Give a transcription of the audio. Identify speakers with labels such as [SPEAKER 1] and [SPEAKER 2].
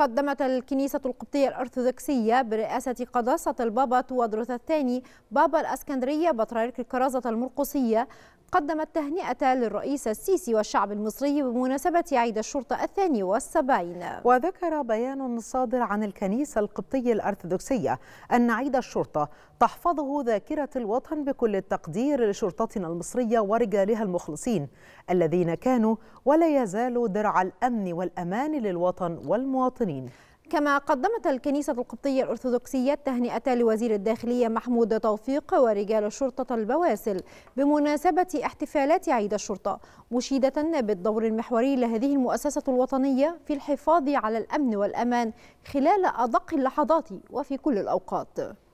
[SPEAKER 1] قدمت الكنيسة القبطية الأرثوذكسية برئاسة قداسة البابا تودروس الثاني بابا الأسكندرية بطريرك الكرازة المرقصية قدمت تهنئة للرئيس السيسي والشعب المصري بمناسبة عيد الشرطة الثاني والسبعين
[SPEAKER 2] وذكر بيان صادر عن الكنيسة القبطية الأرثوذكسية أن عيد الشرطة تحفظه ذاكرة الوطن بكل التقدير لشرطتنا المصرية ورجالها المخلصين الذين كانوا ولا يزالوا درع الأمن والأمان للوطن والمواطنين المواطنين كما قدمت الكنيسة القبطية الأرثوذكسية التهنئة لوزير الداخلية
[SPEAKER 1] محمود توفيق ورجال الشرطة البواسل بمناسبة احتفالات عيد الشرطة مشيدة بالدور المحوري لهذه المؤسسة الوطنية في الحفاظ على الأمن والأمان خلال أدق اللحظات وفي كل الأوقات